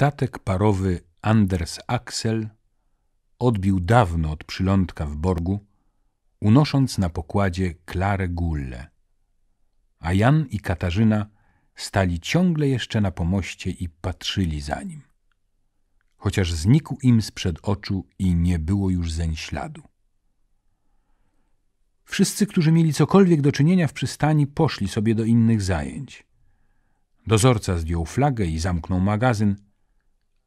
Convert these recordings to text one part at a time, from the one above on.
Statek parowy Anders Axel odbił dawno od przylądka w Borgu, unosząc na pokładzie Klare Gulle. A Jan i Katarzyna stali ciągle jeszcze na pomoście i patrzyli za nim. Chociaż znikł im sprzed oczu i nie było już zeń śladu. Wszyscy, którzy mieli cokolwiek do czynienia w przystani, poszli sobie do innych zajęć. Dozorca zdjął flagę i zamknął magazyn –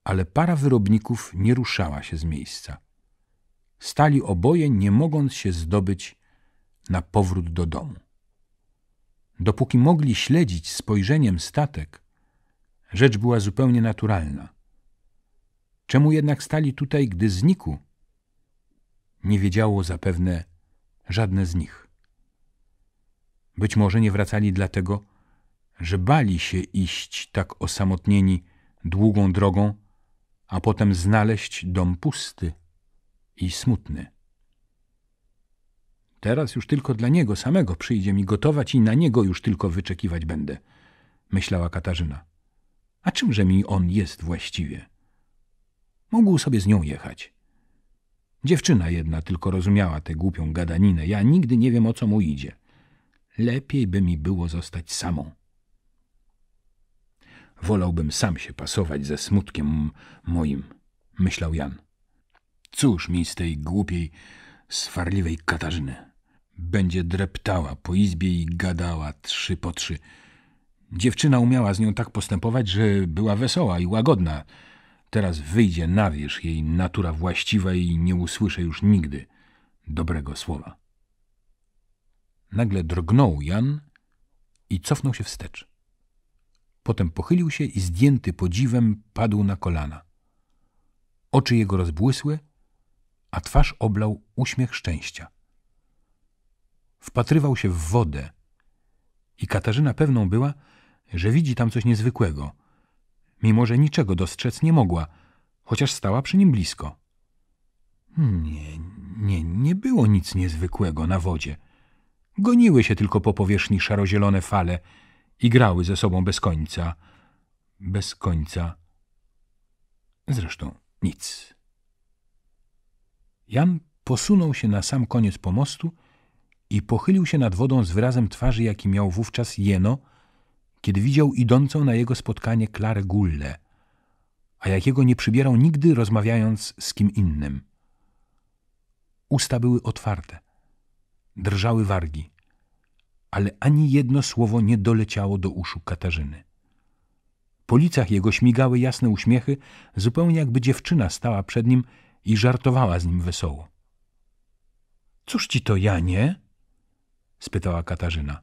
ale para wyrobników nie ruszała się z miejsca. Stali oboje, nie mogąc się zdobyć na powrót do domu. Dopóki mogli śledzić spojrzeniem statek, rzecz była zupełnie naturalna. Czemu jednak stali tutaj, gdy znikł? Nie wiedziało zapewne żadne z nich. Być może nie wracali dlatego, że bali się iść tak osamotnieni długą drogą a potem znaleźć dom pusty i smutny. Teraz już tylko dla niego samego przyjdzie mi gotować i na niego już tylko wyczekiwać będę, myślała Katarzyna. A czymże mi on jest właściwie? Mógł sobie z nią jechać. Dziewczyna jedna tylko rozumiała tę głupią gadaninę. Ja nigdy nie wiem, o co mu idzie. Lepiej by mi było zostać samą. Wolałbym sam się pasować ze smutkiem moim, myślał Jan. Cóż mi z tej głupiej, swarliwej Katarzyny? Będzie dreptała po izbie i gadała trzy po trzy. Dziewczyna umiała z nią tak postępować, że była wesoła i łagodna. Teraz wyjdzie na wierzch jej natura właściwa i nie usłyszę już nigdy dobrego słowa. Nagle drgnął Jan i cofnął się wstecz. Potem pochylił się i zdjęty podziwem padł na kolana. Oczy jego rozbłysły, a twarz oblał uśmiech szczęścia. Wpatrywał się w wodę i Katarzyna pewną była, że widzi tam coś niezwykłego, mimo że niczego dostrzec nie mogła, chociaż stała przy nim blisko. Nie, nie, nie było nic niezwykłego na wodzie. Goniły się tylko po powierzchni szarozielone fale – i grały ze sobą bez końca. Bez końca. Zresztą nic. Jan posunął się na sam koniec pomostu i pochylił się nad wodą z wyrazem twarzy, jaki miał wówczas Jeno, kiedy widział idącą na jego spotkanie Klarę Gulle, a jakiego nie przybierał nigdy rozmawiając z kim innym. Usta były otwarte, drżały wargi ale ani jedno słowo nie doleciało do uszu Katarzyny. Po licach jego śmigały jasne uśmiechy, zupełnie jakby dziewczyna stała przed nim i żartowała z nim wesoło. — Cóż ci to, Janie? — spytała Katarzyna.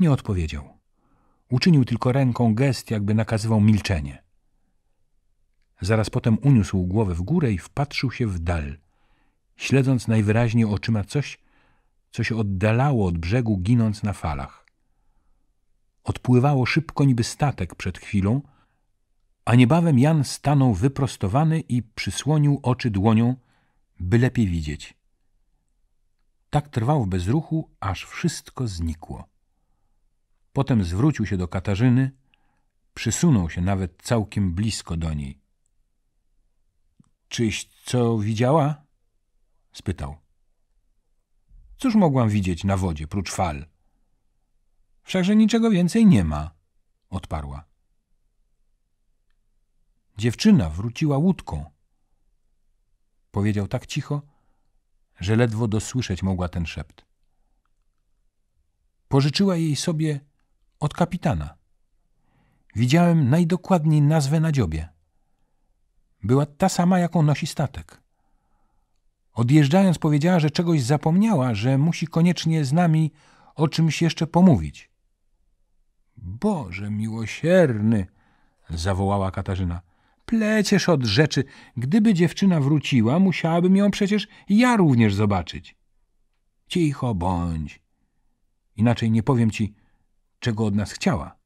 Nie odpowiedział. Uczynił tylko ręką gest, jakby nakazywał milczenie. Zaraz potem uniósł głowę w górę i wpatrzył się w dal, śledząc najwyraźniej oczyma coś, co się oddalało od brzegu, ginąc na falach. Odpływało szybko niby statek przed chwilą, a niebawem Jan stanął wyprostowany i przysłonił oczy dłonią, by lepiej widzieć. Tak trwał w bezruchu, aż wszystko znikło. Potem zwrócił się do Katarzyny, przysunął się nawet całkiem blisko do niej. Czyś co widziała? spytał. Cóż mogłam widzieć na wodzie, prócz fal? Wszakże niczego więcej nie ma, odparła. Dziewczyna wróciła łódką. Powiedział tak cicho, że ledwo dosłyszeć mogła ten szept. Pożyczyła jej sobie od kapitana. Widziałem najdokładniej nazwę na dziobie. Była ta sama, jaką nosi statek. Odjeżdżając powiedziała, że czegoś zapomniała, że musi koniecznie z nami o czymś jeszcze pomówić. Boże miłosierny! zawołała Katarzyna. Pleciesz od rzeczy. Gdyby dziewczyna wróciła, musiałabym ją przecież ja również zobaczyć. Cicho bądź. Inaczej nie powiem ci, czego od nas chciała.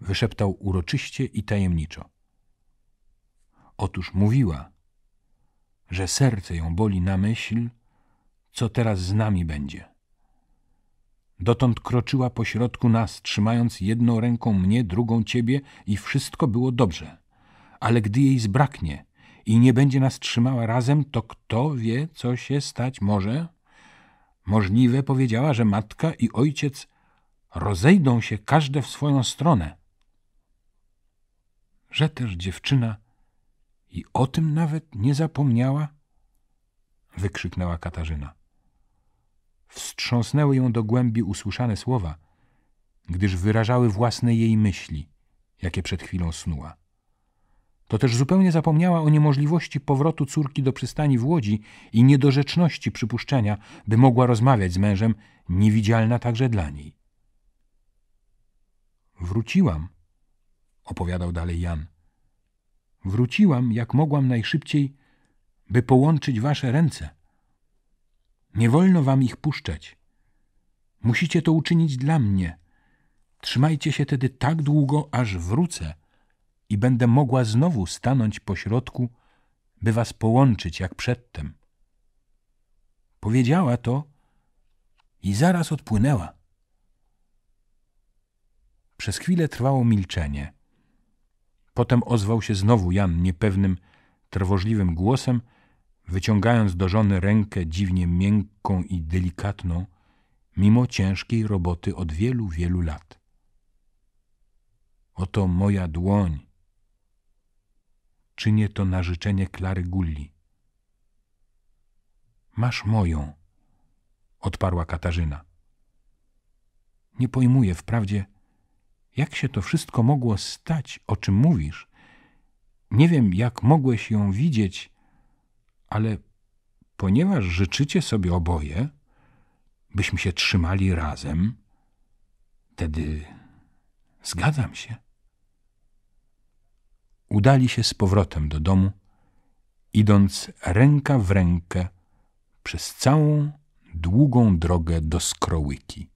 Wyszeptał uroczyście i tajemniczo. Otóż mówiła, że serce ją boli na myśl, co teraz z nami będzie. Dotąd kroczyła pośrodku nas, trzymając jedną ręką mnie, drugą ciebie i wszystko było dobrze. Ale gdy jej zbraknie i nie będzie nas trzymała razem, to kto wie, co się stać może? Możliwe powiedziała, że matka i ojciec rozejdą się każde w swoją stronę. Że też dziewczyna i o tym nawet nie zapomniała? wykrzyknęła Katarzyna. Wstrząsnęły ją do głębi usłyszane słowa, gdyż wyrażały własne jej myśli, jakie przed chwilą snuła. To też zupełnie zapomniała o niemożliwości powrotu córki do przystani w Łodzi i niedorzeczności przypuszczenia, by mogła rozmawiać z mężem, niewidzialna także dla niej. Wróciłam, opowiadał dalej Jan. Wróciłam, jak mogłam najszybciej, by połączyć wasze ręce. Nie wolno wam ich puszczać. Musicie to uczynić dla mnie. Trzymajcie się tedy tak długo, aż wrócę i będę mogła znowu stanąć pośrodku, by was połączyć jak przedtem. Powiedziała to i zaraz odpłynęła. Przez chwilę trwało milczenie. Potem ozwał się znowu Jan niepewnym, trwożliwym głosem, wyciągając do żony rękę dziwnie miękką i delikatną, mimo ciężkiej roboty od wielu, wielu lat. Oto moja dłoń. Czynię to na życzenie Klary Gulli. Masz moją, odparła Katarzyna. Nie pojmuję wprawdzie, jak się to wszystko mogło stać, o czym mówisz? Nie wiem, jak mogłeś ją widzieć, ale ponieważ życzycie sobie oboje, byśmy się trzymali razem, wtedy zgadzam się. Udali się z powrotem do domu, idąc ręka w rękę przez całą długą drogę do Skrołyki.